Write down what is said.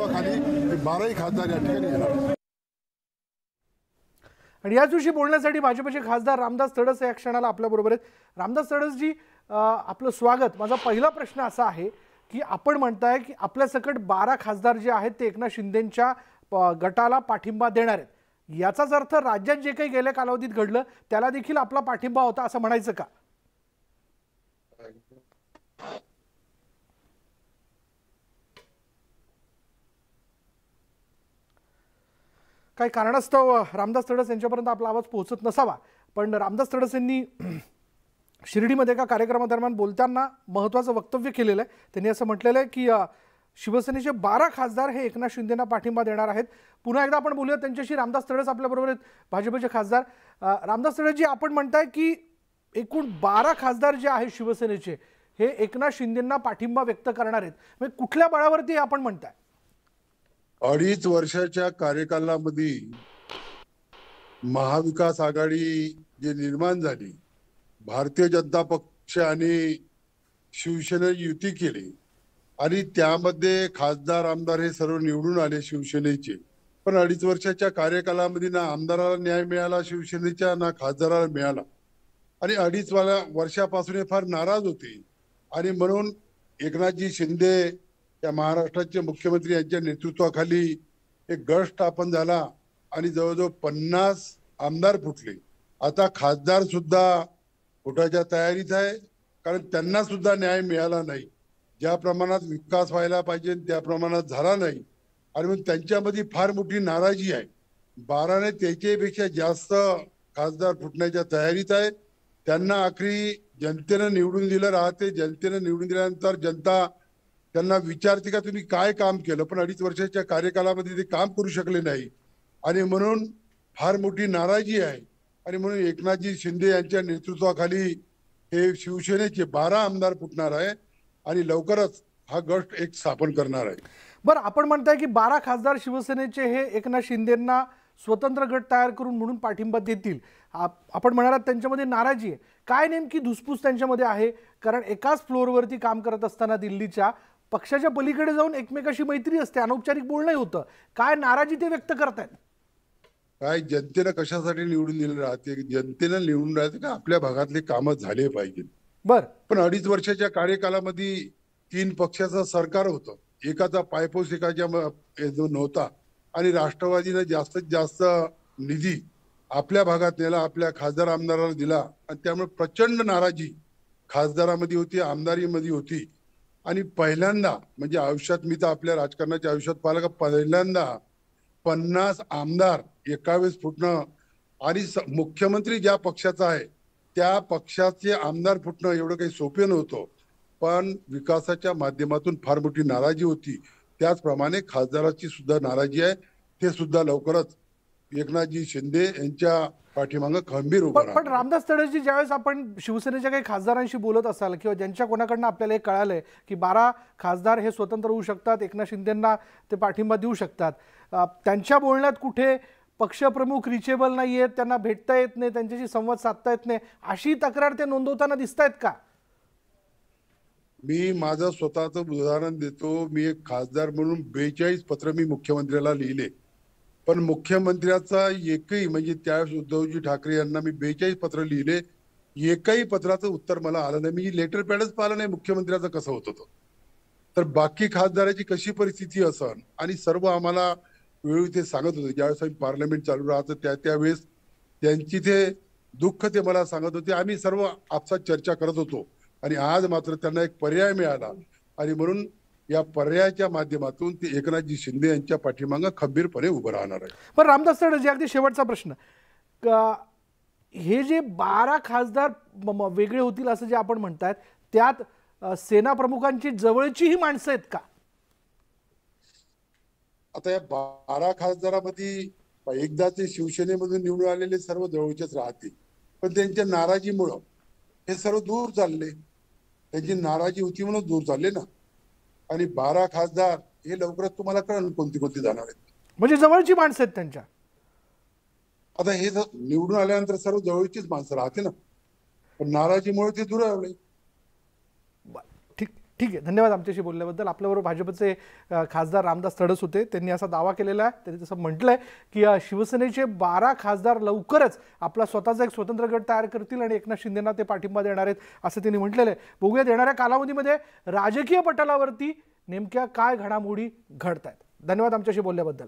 या आणि याच दिवशी बोलण्यासाठी भाजपचे खासदार रामदास तडस या क्षणाला आपल्या बरोबर आहेत रामदास तडसजी आपलं स्वागत माझा पहिला प्रश्न असा आहे की आपण म्हणताय की आपल्या सकट बारा खासदार जे आहेत ते एकनाथ शिंदेच्या गटाला पाठिंबा देणार आहेत याचाच अर्थ राज्यात जे काही गेल्या कालावधीत घडलं त्याला देखील आपला पाठिंबा होता असं म्हणायचं का काही कारणास्तव रामदास तडस यांच्यापर्यंत आपला आवाज पोहोचत नसावा पण रामदास तडस यांनी शिर्डीमध्ये एका कार्यक्रमादरम्यान बोलताना महत्त्वाचं वक्तव्य केलेलं आहे त्यांनी असं म्हटलेलं आहे की शिवसेनेचे बारा खासदार हे एकनाथ शिंदेना पाठिंबा देणार आहेत पुन्हा एकदा आपण बोलूया त्यांच्याशी रामदास तडस आपल्याबरोबर आहेत भाजपचे खासदार रामदास तडसजी आपण म्हणताय की एकूण बारा खासदार जे आहेत शिवसेनेचे हे एकनाथ शिंदेंना पाठिंबा व्यक्त करणार आहेत म्हणजे कुठल्या बळावरती आपण म्हणताय अडीच वर्षाच्या कार्यकालामध्ये महाविकास आघाडी जे निर्माण झाली भारतीय जनता पक्ष आणि शिवसेने युती केली आणि त्यामध्ये खासदार आमदार हे सर्व निवडून आले शिवसेनेचे पण अडीच वर्षाच्या कार्यकालामध्ये ना आमदाराला न्याय मिळाला शिवसेनेच्या ना खासदाराला मिळाला आणि अडीच वर्षापासून हे फार नाराज होते आणि म्हणून एकनाथजी शिंदे त्या महाराष्ट्राचे मुख्यमंत्री यांच्या नेतृत्वाखाली एक गट स्थापन झाला आणि जवळजवळ पन्नास आमदार फुटले आता खासदार सुद्धा फुटायच्या तयारीत आहे कारण त्यांना सुद्धा न्याय मिळाला नाही ज्या प्रमाणात विकास व्हायला पाहिजे त्या प्रमाणात झाला नाही आणि मग त्यांच्यामध्ये फार मोठी नाराजी आहे बाराने त्याच्यापेक्षा जास्त खासदार फुटण्याच्या तयारीत आहे त्यांना आखरी जनतेनं निवडून दिलं राहते जनतेनं निवडून दिल्यानंतर जनता त्यांना विचारते का तुम्ही काय काम केलं पण अडीच वर्षाच्या कार्यकालामध्ये ते काम करू शकले नाही आणि म्हणून फार मोठी नाराजी आहे आणि म्हणून एकनाथजी शिंदे यांच्या नेतृत्वाखाली हे शिवसेनेचे बारा आमदार फुटणार आहे आणि लवकरच हा गट एक स्थापन करणार आहे बरं आपण म्हणताय की बारा खासदार शिवसेनेचे हे एकनाथ शिंदेना स्वतंत्र गट तयार करून म्हणून पाठिंबा देतील आपण म्हणालात त्यांच्यामध्ये नाराजी आहे काय नेमकी धुसफूस त्यांच्यामध्ये आहे कारण एकाच फ्लोअरवरती काम करत असताना दिल्लीच्या पक्षाच्या पलीकडे जाऊन एकमेकाशी मैत्री असते अनौपचारिक बोलणंही होतं काय नाराजी ते व्यक्त करतात काय जनतेनं कशासाठी निवडून दिले राहते जनतेनं निवडून राहते का आपल्या भागातले काम झाले पाहिजे बर पण अडीच वर्षाच्या कार्यकालामध्ये तीन पक्षाचं सरकार होतं एकाचा पायपोस एकाच्या नव्हता आणि राष्ट्रवादीनं जास्तीत जास्त निधी आपल्या भागात नेला आपल्या खासदार आमदाराला दिला आणि त्यामुळे प्रचंड नाराजी खासदारामध्ये होती आमदारीमध्ये होती आणि पहिल्यांदा म्हणजे आयुष्यात मी तर आपल्या राजकारणाच्या आयुष्यात पाहिलं का पहिल्यांदा पन्नास आमदार एकावेळेस फुटणं आणि मुख्यमंत्री ज्या पक्षाचा आहे त्या पक्षाचे आमदार फुटणं एवढं काही सोपे नव्हतं पण विकासाच्या माध्यमातून फार मोठी नाराजी होती त्याचप्रमाणे खासदाराची सुद्धा नाराजी आहे ते सुद्धा लवकरच एकनाथजी शिंदे यांच्या पाठीमागं खंबीर पण रामदास तडसजी ज्यावेळेस आपण शिवसेनेच्या काही खासदारांशी बोलत असाल किंवा ज्यांच्या कोणाकडनं आपल्याला हे कळालंय की बारा खासदार हे स्वतंत्र होऊ शकतात एकनाथ शिंदेंना ते पाठिंबा देऊ शकतात त्यांच्या बोलण्यात कुठे पक्षप्रमुख रिचेबल नाही आहेत त्यांना भेटता येत नाही त्यांच्याशी संवाद साधता येत नाही अशी तक्रार ते नोंदवताना दिसत आहेत का मी माझं स्वतःच उदाहरण देतो मी एक खासदार म्हणून बेचाळीस पत्र मी मुख्यमंत्र्याला लिहिले पण मुख्यमंत्र्याचा एकही म्हणजे त्यावेळेस उद्धवजी ठाकरे यांना मी बेचाळीस पत्र लिहिले एकही पत्राचं उत्तर मला आलं नाही मी लेटर पॅडच पाहिलं नाही मुख्यमंत्र्याचं कसं होत होतं तर बाकी खासदाराची कशी परिस्थिती असन आणि सर्व आम्हाला वेळी ते सांगत होते ज्यावेळेस आम्ही पार्लमेंट चालू राहतं त्या त्यावेळेस त्यांची ते दुःख ते मला सांगत होते आम्ही सर्व आपसात चर्चा करत होतो आणि आज मात्र त्यांना एक पर्याय मिळाला आणि म्हणून या पर्यायाच्या माध्यमातून ते एकनाथजी शिंदे यांच्या पाठीमागं खंबीरपणे उभं राहणार आहे पण रामदास जे अगदी शेवटचा प्रश्न हे जे बारा खासदार वेगळे होतील असं जे आपण म्हणतात त्यात सेना प्रमुखांची जवळची ही माणसं आहेत का आता या बारा खासदारामध्ये एकदा ते शिवसेनेमधून निवडून आलेले सर्व जवळचेच राहतील पण त्यांच्या नाराजीमुळं हे सर्व दूर चालले त्यांची नाराजी होती म्हणून दूर चालले ना आणि बारा खासदार हे लवकरच तुम्हाला कळण कोणती कोणती जाणार आहेत म्हणजे जवळची माणसं आहेत त्यांच्या आता हे निवडून आल्यानंतर सर्व जवळचीच माणसं राहते ना पण नाराजीमुळे ते दुरावले ठीक आहे धन्यवाद आमच्याशी बोलल्याबद्दल आपल्याबरोबर भाजपचे खासदार रामदास तडस होते त्यांनी असा दावा केलेला आहे त्यांनी तसं म्हटलं आहे की शिवसेनेचे बारा खासदार लवकरच आपला स्वतःचा एक स्वतंत्र गट तयार करतील आणि एकनाथ शिंदेना ते पाठिंबा देणार आहेत असं त्यांनी म्हटलेलं आहे बघूयात येणाऱ्या कालावधीमध्ये राजकीय पटलावरती नेमक्या काय घडामोडी घडत आहेत धन्यवाद आमच्याशी बोलल्याबद्दल